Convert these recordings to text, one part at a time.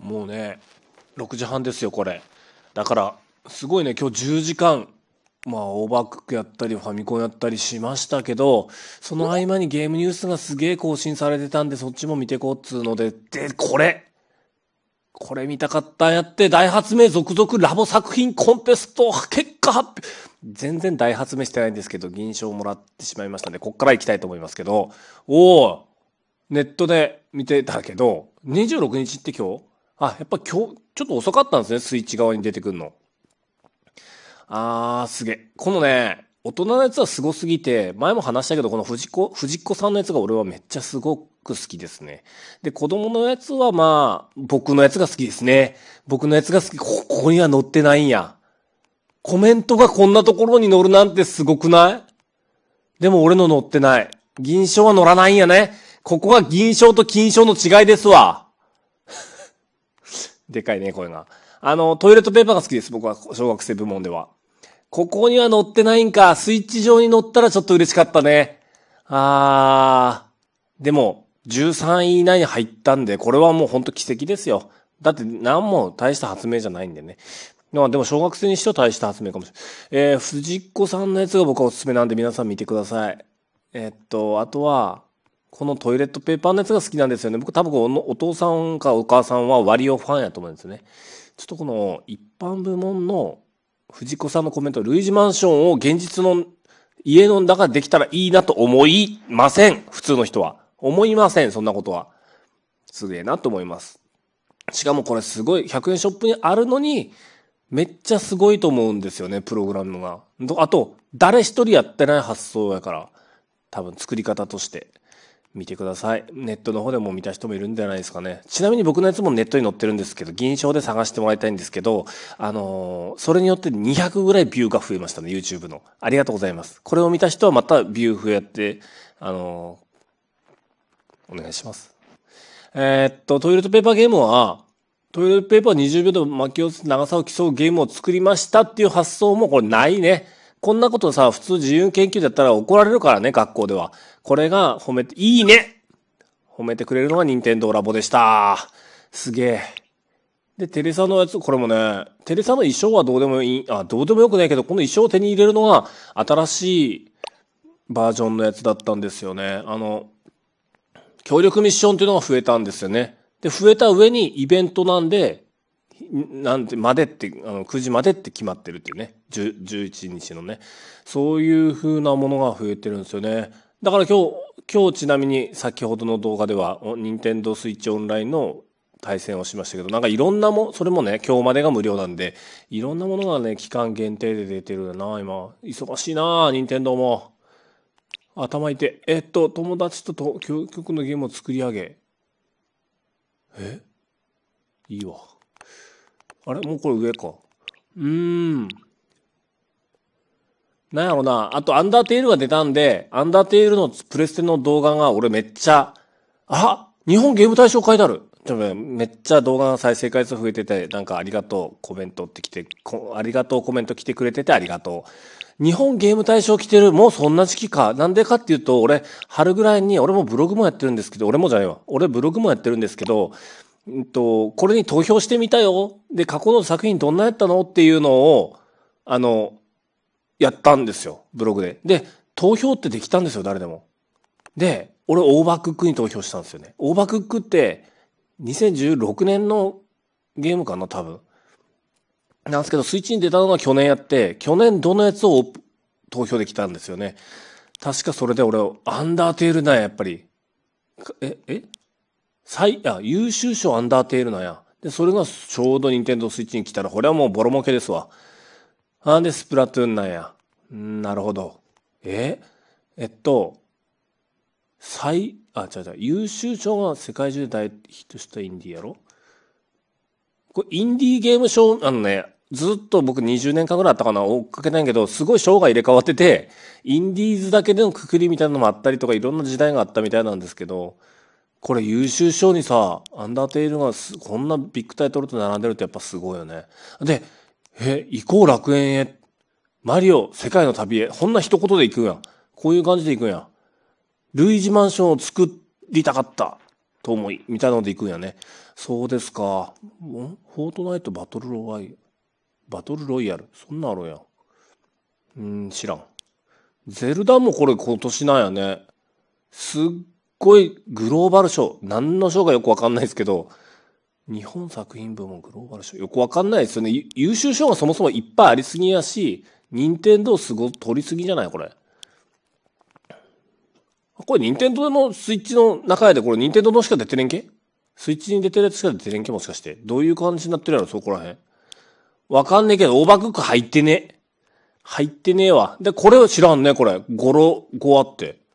もうね6時半ですよこれだからすごいね今日10時間まあオーバークックやったりファミコンやったりしましたけどその合間にゲームニュースがすげえ更新されてたんでそっちも見てこうっつうのででこれこれ見たかったんやって、大発明続々ラボ作品コンテスト結果発表。全然大発明してないんですけど、銀賞をもらってしまいましたんで、こっから行きたいと思いますけど、おおネットで見てたけど、26日って今日あ、やっぱ今日、ちょっと遅かったんですね、スイッチ側に出てくんの。あー、すげえ。このね、大人のやつはすごすぎて、前も話したけど、この藤子、藤子さんのやつが俺はめっちゃすごく好きですね。で、子供のやつはまあ、僕のやつが好きですね。僕のやつが好き。ここには載ってないんや。コメントがこんなところに載るなんてすごくないでも俺の載ってない。銀賞は乗らないんやね。ここが銀賞と金賞の違いですわ。でかいね、これが。あの、トイレットペーパーが好きです、僕は、小学生部門では。ここには乗ってないんか。スイッチ上に乗ったらちょっと嬉しかったね。あー。でも、13位以内に入ったんで、これはもうほんと奇跡ですよ。だって何も大した発明じゃないんでね。まあでも小学生にしては大した発明かもしれん。えー、藤子さんのやつが僕はおすすめなんで皆さん見てください。えっと、あとは、このトイレットペーパーのやつが好きなんですよね。僕多分お父さんかお母さんはワリオファンやと思うんですね。ちょっとこの一般部門の藤子さんのコメント、類似マンションを現実の家の中でできたらいいなと思いません。普通の人は。思いません、そんなことは。すげえなと思います。しかもこれすごい、100円ショップにあるのに、めっちゃすごいと思うんですよね、プログラムが。あと、誰一人やってない発想やから。多分作り方として。見てください。ネットの方でも見た人もいるんじゃないですかね。ちなみに僕のやつもネットに載ってるんですけど、銀賞で探してもらいたいんですけど、あのー、それによって200ぐらいビューが増えましたね、YouTube の。ありがとうございます。これを見た人はまたビュー増って、あのー、お願いします。えー、っと、トイレットペーパーゲームは、トイレットペーパー20秒で巻きを長さを競うゲームを作りましたっていう発想もこれないね。こんなことさ、普通自由研究だったら怒られるからね、学校では。これが褒めて、いいね褒めてくれるのが任天堂ラボでした。すげえ。で、テレサのやつ、これもね、テレサの衣装はどうでもいい、あ、どうでもよくないけど、この衣装を手に入れるのは新しいバージョンのやつだったんですよね。あの、協力ミッションっていうのが増えたんですよね。で、増えた上にイベントなんで、なんて、までって、あの、9時までって決まってるっていうね。11日のね。そういう風なものが増えてるんですよね。だから今日、今日ちなみに先ほどの動画では、任天堂スイッチオンラインの対戦をしましたけど、なんかいろんなも、それもね、今日までが無料なんで、いろんなものがね、期間限定で出てるな、今。忙しいな、任天堂も。頭いて。えっと、友達とと、究極のゲームを作り上げ。えいいわ。あれもうこれ上か。うーん。なんやろな。あと、アンダーテールが出たんで、アンダーテールのプレステの動画が俺めっちゃ、あ日本ゲーム大賞書いてあるめっちゃ動画の再生回数増えてて、なんかありがとうコメントって来て、ありがとうコメント来てくれててありがとう。日本ゲーム大賞来てる、もうそんな時期か。なんでかっていうと、俺、春ぐらいに、俺もブログもやってるんですけど、俺もじゃないわ。俺ブログもやってるんですけど、うんと、これに投票してみたよ。で、過去の作品どんなやったのっていうのを、あの、やったんですよ、ブログで。で、投票ってできたんですよ、誰でも。で、俺、オーバークックに投票したんですよね。オーバークックって、2016年のゲームかな、多分。なんですけど、スイッチに出たのが去年やって、去年どのやつを投票できたんですよね。確かそれで俺、アンダーテールなや、やっぱり。え、え最、あ、優秀賞アンダーテールなんや。で、それがちょうどニンテンドースイッチに来たら、これはもうボロ儲けですわ。あんで、スプラトゥーンなんや。んなるほど。ええっと、最、あ、違う違う、優秀賞が世界中で大ヒットしたインディーやろこれ、インディーゲーム賞、あのね、ずっと僕20年間ぐらいあったかな、追っかけないけど、すごい賞が入れ替わってて、インディーズだけでのくくりみたいなのもあったりとか、いろんな時代があったみたいなんですけど、これ優秀賞にさ、アンダーテイルがこんなビッグタイトルと並んでるってやっぱすごいよね。で、え、行こう楽園へ。マリオ、世界の旅へ。こんな一言で行くんやん。こういう感じで行くんやん。ルイージマンションを作りたかった。と思い、みたいなので行くんやね。そうですか。フォートナイトバトルロワイヤバトルロイヤル。そんなあるうやん。うん、知らん。ゼルダもこれ今年なんやね。すっごいグローバル賞、何の賞かよくわかんないですけど、日本作品部門グローバル賞、よくわかんないですよね。優秀賞がそもそもいっぱいありすぎやし、任天堂すご、取りすぎじゃないこれ。これ、任天堂のスイッチの中で、これ、任天堂のしか出てねんけスイッチに出てるやつしか出てねんけもしかして。どういう感じになってるやろ、そこらへん。わかんねえけど、オーバークック入ってね入ってねえわ。で、これを知らんね、これ。ゴロ、ゴあって。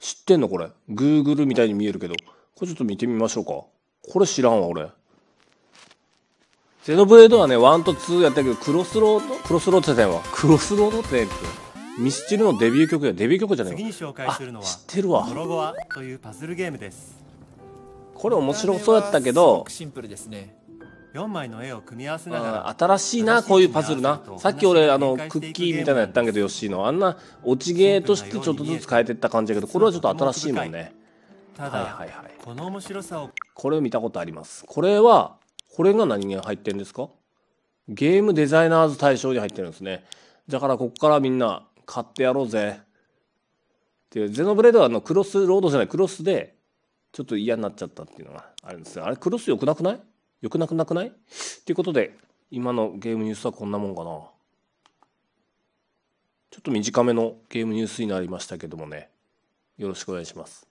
知ってんのこれ。Google みたいに見えるけど。これちょっと見てみましょうか。これ知らんわ、俺。ゼノブレードはね、1と2やったけど、クロスロードクロスロードってやんわ。クロスロードってやミスチルのデビュー曲や。デビュー曲じゃない次に紹介するのは、知ってるわ。ロゴアというパズルゲームです。これ面白そうやったけど、シンプルですね。4枚の絵を組み合わせながら新しいなこういうパズルなさっき俺あのクッキーみたいなのやったんけどヨッシーのあんな落ち芸としてちょっとずつ変えてった感じやけどこれはちょっと新しいもんねはいはいはいこの面白さをこれを見たことありますこれはこれが何が入ってんですかゲームデザイナーズ大賞に入ってるんですねだからこっからみんな買ってやろうぜっていうゼノブレードはあのクロスロードじゃないクロスでちょっと嫌になっちゃったっていうのがあるんですよあれクロス良くなくないよくなくなくないっていうことで、今のゲームニュースはこんなもんかな。ちょっと短めのゲームニュースになりましたけどもね、よろしくお願いします。